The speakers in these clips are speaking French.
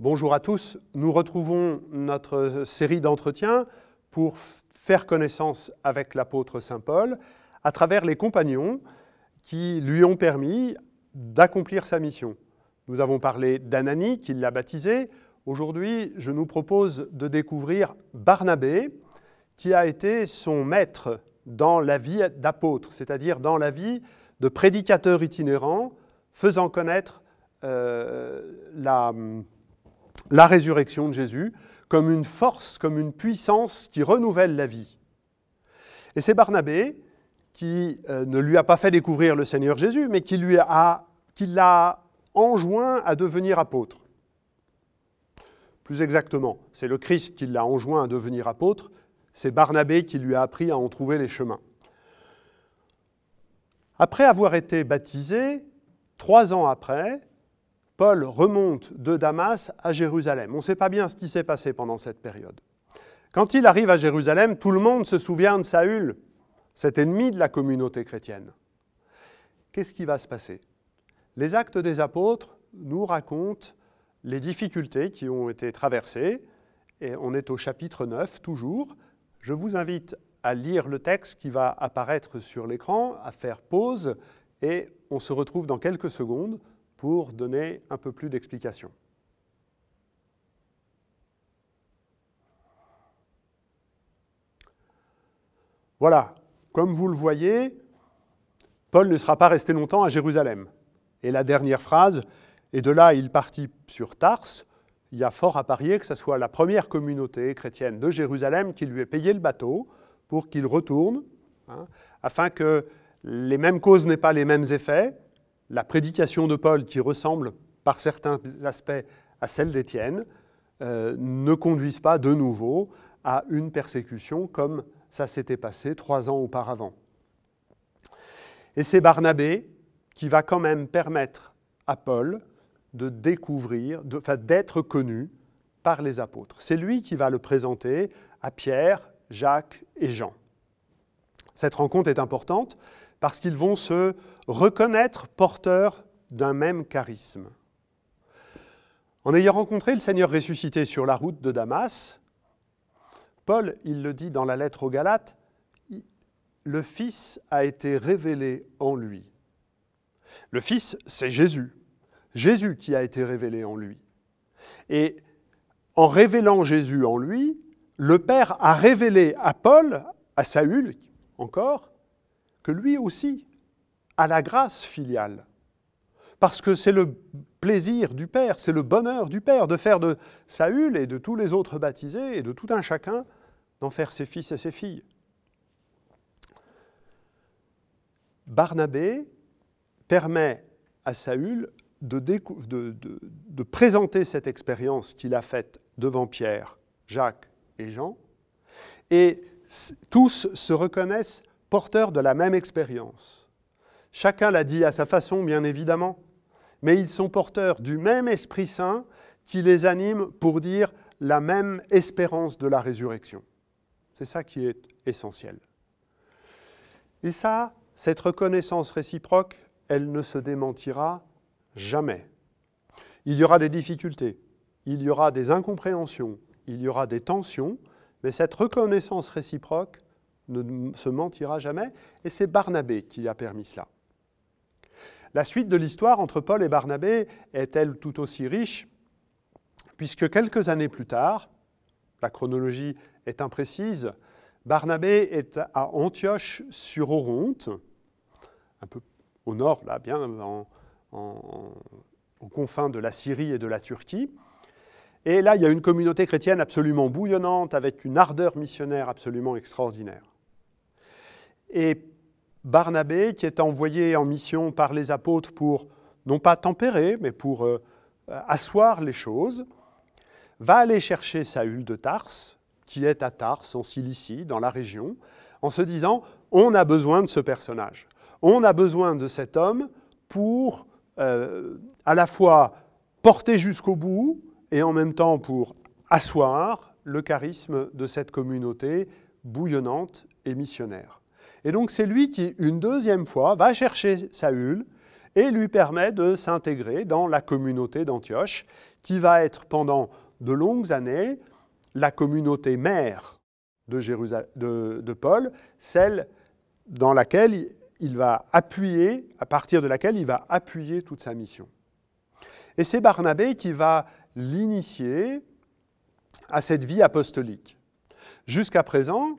Bonjour à tous, nous retrouvons notre série d'entretiens pour faire connaissance avec l'apôtre Saint Paul à travers les compagnons qui lui ont permis d'accomplir sa mission. Nous avons parlé d'Anani, qui l'a baptisé. Aujourd'hui, je nous propose de découvrir Barnabé, qui a été son maître dans la vie d'apôtre, c'est-à-dire dans la vie de prédicateur itinérant, faisant connaître euh, la la résurrection de Jésus comme une force, comme une puissance qui renouvelle la vie. Et c'est Barnabé qui euh, ne lui a pas fait découvrir le Seigneur Jésus, mais qui lui a, qui l'a enjoint à devenir apôtre. Plus exactement, c'est le Christ qui l'a enjoint à devenir apôtre, c'est Barnabé qui lui a appris à en trouver les chemins. Après avoir été baptisé, trois ans après, Paul remonte de Damas à Jérusalem. On ne sait pas bien ce qui s'est passé pendant cette période. Quand il arrive à Jérusalem, tout le monde se souvient de Saül, cet ennemi de la communauté chrétienne. Qu'est-ce qui va se passer Les actes des apôtres nous racontent les difficultés qui ont été traversées, et on est au chapitre 9 toujours. Je vous invite à lire le texte qui va apparaître sur l'écran, à faire pause, et on se retrouve dans quelques secondes pour donner un peu plus d'explications. Voilà, comme vous le voyez, Paul ne sera pas resté longtemps à Jérusalem. Et la dernière phrase, et de là il partit sur Tars, il y a fort à parier que ce soit la première communauté chrétienne de Jérusalem qui lui ait payé le bateau pour qu'il retourne, hein, afin que les mêmes causes n'aient pas les mêmes effets, la prédication de Paul, qui ressemble par certains aspects à celle d'Étienne, euh, ne conduise pas de nouveau à une persécution comme ça s'était passé trois ans auparavant. Et c'est Barnabé qui va quand même permettre à Paul de découvrir, d'être connu par les apôtres. C'est lui qui va le présenter à Pierre, Jacques et Jean. Cette rencontre est importante parce qu'ils vont se reconnaître porteurs d'un même charisme. En ayant rencontré le Seigneur ressuscité sur la route de Damas, Paul, il le dit dans la lettre aux Galates, le Fils a été révélé en lui. Le Fils, c'est Jésus. Jésus qui a été révélé en lui. Et en révélant Jésus en lui, le Père a révélé à Paul, à Saül encore, que lui aussi a la grâce filiale. Parce que c'est le plaisir du Père, c'est le bonheur du Père de faire de Saül et de tous les autres baptisés et de tout un chacun d'en faire ses fils et ses filles. Barnabé permet à Saül de, de présenter cette expérience qu'il a faite devant Pierre, Jacques et Jean, et tous se reconnaissent porteurs de la même expérience. Chacun l'a dit à sa façon, bien évidemment, mais ils sont porteurs du même Esprit Saint qui les anime pour dire la même espérance de la résurrection. C'est ça qui est essentiel. Et ça, cette reconnaissance réciproque, elle ne se démentira jamais. Il y aura des difficultés, il y aura des incompréhensions, il y aura des tensions, mais cette reconnaissance réciproque, ne se mentira jamais, et c'est Barnabé qui a permis cela. La suite de l'histoire entre Paul et Barnabé est-elle tout aussi riche, puisque quelques années plus tard, la chronologie est imprécise, Barnabé est à Antioche sur Oronte, un peu au nord, là, bien aux confins de la Syrie et de la Turquie. Et là, il y a une communauté chrétienne absolument bouillonnante, avec une ardeur missionnaire absolument extraordinaire. Et Barnabé, qui est envoyé en mission par les apôtres pour, non pas tempérer, mais pour euh, asseoir les choses, va aller chercher Saül de Tarse, qui est à Tarse, en Cilicie, dans la région, en se disant, on a besoin de ce personnage, on a besoin de cet homme pour euh, à la fois porter jusqu'au bout et en même temps pour asseoir le charisme de cette communauté bouillonnante et missionnaire. Et donc c'est lui qui, une deuxième fois, va chercher Saül et lui permet de s'intégrer dans la communauté d'Antioche, qui va être pendant de longues années la communauté mère de, Paul, celle dans laquelle il va appuyer, à partir de laquelle il va appuyer toute sa mission. Et c'est Barnabé qui va l'initier à cette vie apostolique. Jusqu'à présent,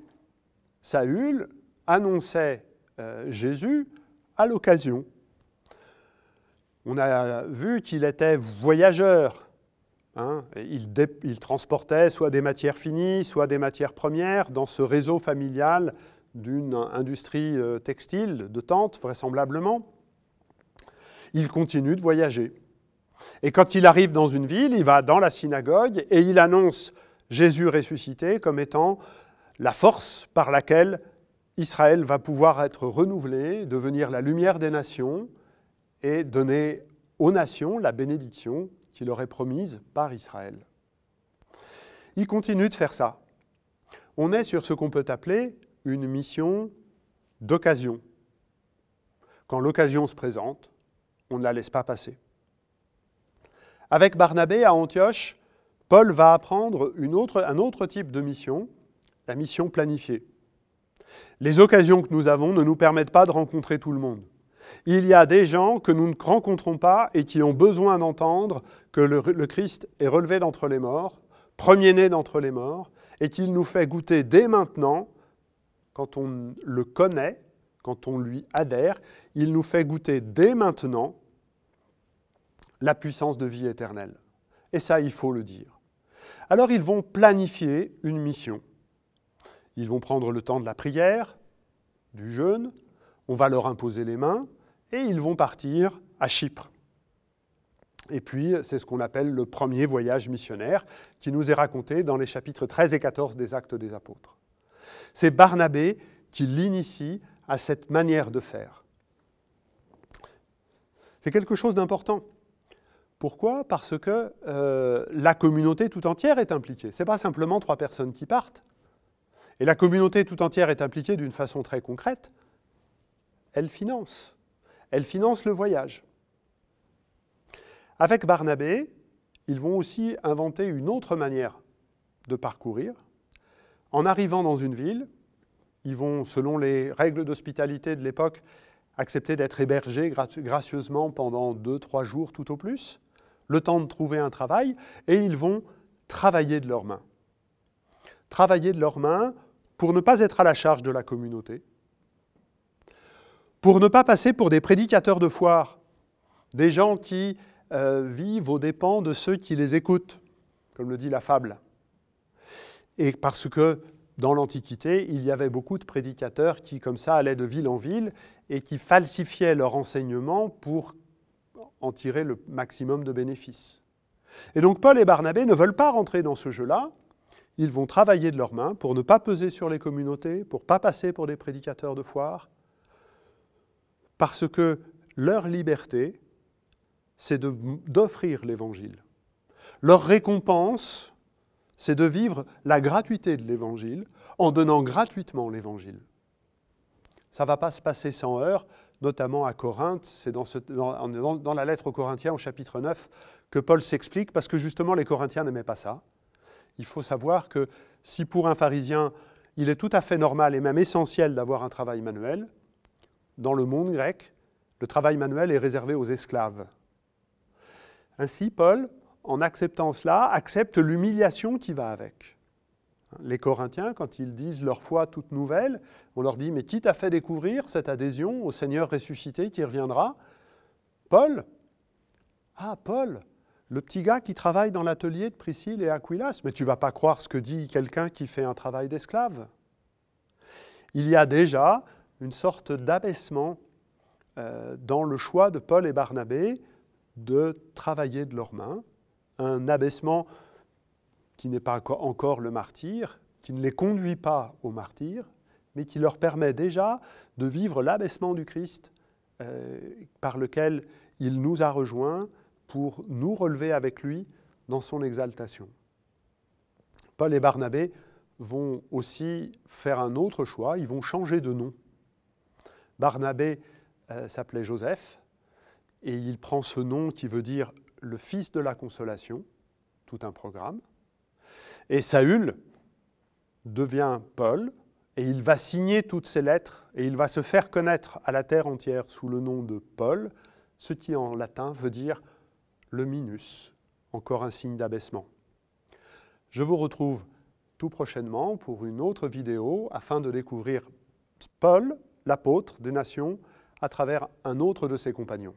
Saül, annonçait euh, Jésus à l'occasion. On a vu qu'il était voyageur. Hein, il, il, transportait soit des matières finies, soit des matières premières dans ce réseau familial d'une industrie euh, textile, de tente vraisemblablement. Il continue de voyager. Et quand il arrive dans une ville, il va dans la synagogue et il annonce Jésus ressuscité comme étant la force par laquelle Israël va pouvoir être renouvelé, devenir la lumière des nations et donner aux nations la bénédiction qui leur est promise par Israël. Il continue de faire ça. On est sur ce qu'on peut appeler une mission d'occasion. Quand l'occasion se présente, on ne la laisse pas passer. Avec Barnabé à Antioche, Paul va apprendre un autre type de mission, la mission planifiée. Les occasions que nous avons ne nous permettent pas de rencontrer tout le monde. Il y a des gens que nous ne rencontrons pas et qui ont besoin d'entendre que le, Christ est relevé d'entre les morts, premier-né d'entre les morts, et qu'il nous fait goûter dès maintenant, quand on le connaît, quand on lui adhère, il nous fait goûter dès maintenant la puissance de vie éternelle. Et ça, il faut le dire. Alors ils vont planifier une mission. Ils vont prendre le temps de la prière, du jeûne, on va leur imposer les mains, et ils vont partir à Chypre. Et puis, c'est ce qu'on appelle le premier voyage missionnaire, qui nous est raconté dans les chapitres 13 et 14 des Actes des Apôtres. C'est Barnabé qui l'initie à cette manière de faire. C'est quelque chose d'important. Pourquoi Parce que euh, la communauté tout entière est impliquée. Ce n'est pas simplement trois personnes qui partent, et la communauté tout entière est impliquée d'une façon très concrète. Elle finance. Elle finance le voyage. Avec Barnabé, ils vont aussi inventer une autre manière de parcourir. En arrivant dans une ville, ils vont, selon les règles d'hospitalité de l'époque, accepter d'être hébergés gracieusement pendant deux, trois jours tout au plus, le temps de trouver un travail, et ils vont travailler de leurs mains. Travailler de leurs mains pour ne pas être à la charge de la communauté, pour ne pas passer pour des prédicateurs de foire, des gens qui euh, vivent aux dépens de ceux qui les écoutent, comme le dit la fable. Et parce que dans l'Antiquité, il y avait beaucoup de prédicateurs qui, comme ça, allaient de ville en ville et qui falsifiaient leur enseignement pour en tirer le maximum de bénéfices. Et donc Paul et Barnabé ne veulent pas rentrer dans ce jeu-là, ils vont travailler de leurs mains pour ne pas peser sur les communautés, pour ne pas passer pour des prédicateurs de foire, parce que leur liberté, c'est d'offrir l'Évangile. Leur récompense, c'est de vivre la gratuité de l'Évangile en donnant gratuitement l'Évangile. Ça ne va pas se passer sans heurts, notamment à Corinthe. C'est dans, dans la lettre aux Corinthiens au chapitre 9 que Paul s'explique, parce que justement les Corinthiens n'aimaient pas ça il faut savoir que si pour un pharisien, il est tout à fait normal et même essentiel d'avoir un travail manuel, dans le monde grec, le travail manuel est réservé aux esclaves. Ainsi, Paul, en acceptant cela, accepte l'humiliation qui va avec. Les Corinthiens, quand ils disent leur foi toute nouvelle, on leur dit, mais qui t'a fait découvrir cette adhésion au Seigneur ressuscité qui reviendra Paul Ah, Paul, le petit gars qui travaille dans l'atelier de Priscille et Aquilas, mais tu vas pas croire ce que dit quelqu'un qui fait un travail d'esclave. Il y a déjà une sorte d'abaissement euh, dans le choix de Paul et Barnabé de travailler de leurs mains, un abaissement qui n'est pas encore le martyr, qui ne les conduit pas au martyr, mais qui leur permet déjà de vivre l'abaissement du Christ euh, par lequel il nous a rejoints pour nous relever avec lui dans son exaltation. Paul et Barnabé vont aussi faire un autre choix, ils vont changer de nom. Barnabé euh, s'appelait Joseph, et il prend ce nom qui veut dire le fils de la consolation, tout un programme. Et Saül devient Paul, et il va signer toutes ses lettres, et il va se faire connaître à la terre entière sous le nom de Paul, ce qui en latin veut dire le minus, encore un signe d'abaissement. Je vous retrouve tout prochainement pour une autre vidéo afin de découvrir Paul, l'apôtre des nations, à travers un autre de ses compagnons.